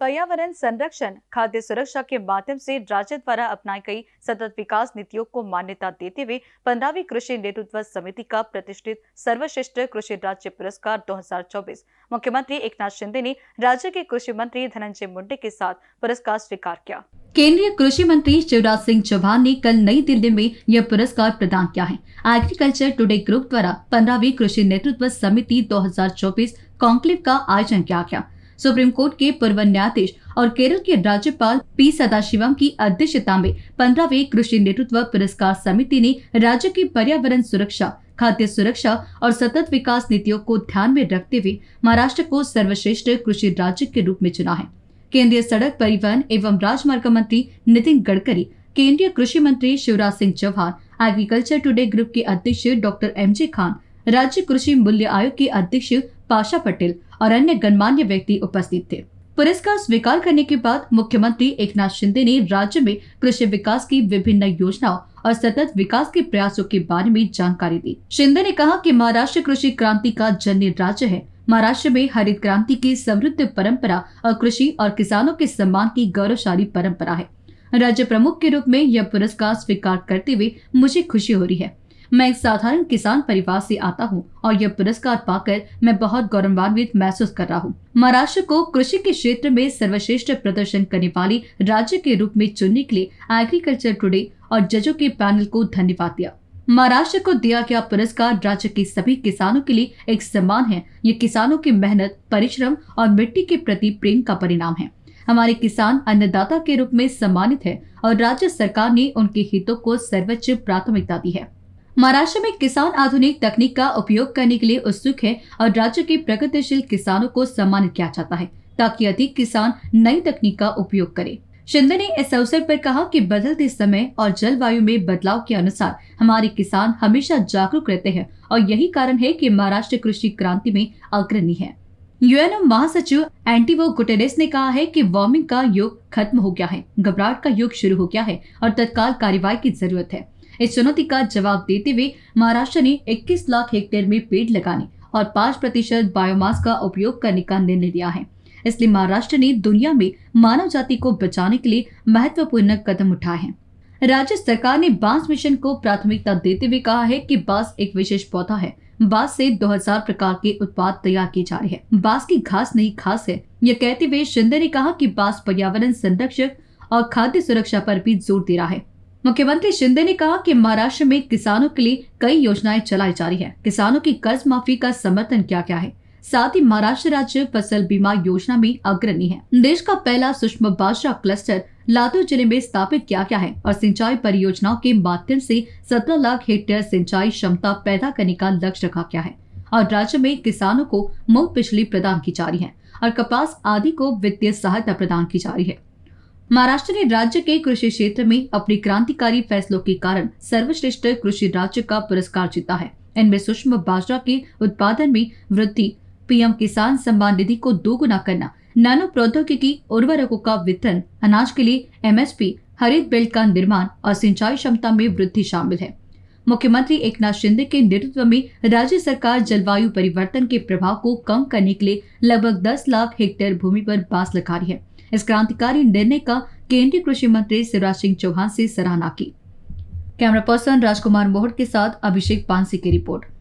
पर्यावरण संरक्षण खाद्य सुरक्षा के माध्यम से राज्य द्वारा अपनाई गई सतत विकास नीतियों को मान्यता देते हुए पंद्रहवीं कृषि नेतृत्व समिति का प्रतिष्ठित सर्वश्रेष्ठ कृषि राज्य पुरस्कार 2024 मुख्यमंत्री एकनाथ शिंदे ने राज्य के कृषि मंत्री धनंजय मुंडे के साथ पुरस्कार स्वीकार किया केंद्रीय कृषि मंत्री शिवराज सिंह चौहान ने कल नई दिल्ली में यह पुरस्कार प्रदान किया है एग्रीकल्चर टुडे ग्रुप द्वारा पंद्रहवीं कृषि नेतृत्व समिति 2024 कॉन्क्लेव का आयोजन किया गया सुप्रीम कोर्ट के पूर्व न्यायाधीश और केरल के राज्यपाल पी सदाशिवम की अध्यक्षता में पंद्रहवे कृषि नेतृत्व पुरस्कार समिति ने राज्य की पर्यावरण सुरक्षा खाद्य सुरक्षा और सतत विकास नीतियों को ध्यान में रखते हुए महाराष्ट्र को सर्वश्रेष्ठ कृषि राज्य के रूप में चुना है केंद्रीय सड़क परिवहन एवं राजमार्ग मंत्री नितिन गडकरी केंद्रीय कृषि मंत्री Shivraj Singh Chouhan Agriculture Today group के अध्यक्ष डॉक्टर एम जे खान राज्य कृषि मूल्य आयोग के अध्यक्ष पाशा पटेल और अन्य गणमान्य व्यक्ति उपस्थित थे पुरस्कार स्वीकार करने के बाद मुख्यमंत्री एकनाथ शिंदे ने राज्य में कृषि विकास की विभिन्न योजनाओं और सतत विकास के प्रयासों के बारे में जानकारी दी शिंदे ने कहा कि महाराष्ट्र कृषि क्रांति का जन्य राज्य है महाराष्ट्र में हरित क्रांति की समृद्ध परंपरा और कृषि और किसानों के सम्मान की गौरवशाली परंपरा है राज्य प्रमुख के रूप में यह पुरस्कार स्वीकार करते हुए मुझे खुशी हो रही है मैं एक साधारण किसान परिवार से आता हूँ और यह पुरस्कार पाकर मैं बहुत गौरवान्वित महसूस कर रहा हूँ महाराष्ट्र को कृषि के क्षेत्र में सर्वश्रेष्ठ प्रदर्शन करने वाली राज्य के रूप में चुनने के लिए एग्रीकल्चर टुडे और जजों के पैनल को धन्यवाद दिया महाराष्ट्र को दिया गया पुरस्कार राज्य के सभी किसानों के लिए एक सम्मान है ये किसानों की मेहनत परिश्रम और मिट्टी के प्रति प्रेम का परिणाम है हमारे किसान अन्नदाता के रूप में सम्मानित है और राज्य सरकार ने उनके हितों को सर्वोच्च प्राथमिकता दी है महाराष्ट्र में किसान आधुनिक तकनीक का उपयोग करने के लिए उत्सुक है और राज्य के प्रगतिशील किसानों को सम्मानित किया जाता है ताकि अधिक किसान नई तकनीक का उपयोग करे शिंदे ने इस अवसर पर कहा कि बदलते समय और जलवायु में बदलाव के अनुसार हमारे किसान हमेशा जागरूक रहते हैं और यही कारण है कि महाराष्ट्र कृषि क्रांति में अग्रणी है यूएनओ महासचिव एंटीवो गुटेरेस ने कहा है कि वार्मिंग का युग खत्म हो गया है घबराहट का युग शुरू हो गया है और तत्काल कार्रवाई की जरूरत है इस चुनौती का जवाब देते हुए महाराष्ट्र ने 21 लाख हेक्टेयर में पेड़ लगाने और 5 प्रतिशत बायोमास का उपयोग करने का निर्णय लिया है इसलिए महाराष्ट्र ने दुनिया में मानव जाति को बचाने के लिए महत्वपूर्ण कदम उठाए हैं राज्य सरकार ने बांस मिशन को प्राथमिकता देते हुए कहा है कि बांस एक विशेष पौधा है बांस से 2000 प्रकार के उत्पाद तैयार किए जा रहे हैं बांस की घास नहीं खास है यह कहते हुए शिंदे ने कहा कि बांस पर्यावरण संरक्षक और खाद्य सुरक्षा पर भी जोर दे रहा है मुख्यमंत्री शिंदे ने कहा कि महाराष्ट्र में किसानों के लिए कई योजनाएं चलाई जा रही है किसानों की कर्ज माफी का समर्थन क्या क्या है साथ ही महाराष्ट्र राज्य फसल बीमा योजना में अग्रणी है देश का पहला सूक्ष्म बादशाह क्लस्टर लातूर जिले में स्थापित किया गया है और सिंचाई परियोजनाओं के माध्यम से 17 लाख हेक्टेयर सिंचाई क्षमता पैदा करने का लक्ष्य रखा गया है और राज्य में किसानों को मुफ्त बिजली प्रदान की जा रही है और कपास आदि को वित्तीय सहायता प्रदान की जा रही है महाराष्ट्र ने राज्य के कृषि क्षेत्र में अपने क्रांतिकारी फैसलों के कारण सर्वश्रेष्ठ कृषि राज्य का पुरस्कार जीता है इनमें सूक्ष्म बाजरा के उत्पादन में वृद्धि पीएम किसान सम्मान निधि को दोगुना करना नैनो प्रौद्योगिकी उर्वरकों का वितरण अनाज के लिए एमएसपी हरित बेल्ट का निर्माण और सिंचाई क्षमता में वृद्धि शामिल है मुख्यमंत्री एकनाथ शिंदे के नेतृत्व में राज्य सरकार जलवायु परिवर्तन के प्रभाव को कम करने के लिए लगभग 10 लाख हेक्टेयर भूमि पर बांस लगा रही है इस क्रांतिकारी निर्णय का केंद्रीय कृषि मंत्री शिवराज सिंह चौहान से सराहना की कैमरा पर्सन राजकुमार मोहट के साथ अभिषेक पांसी की रिपोर्ट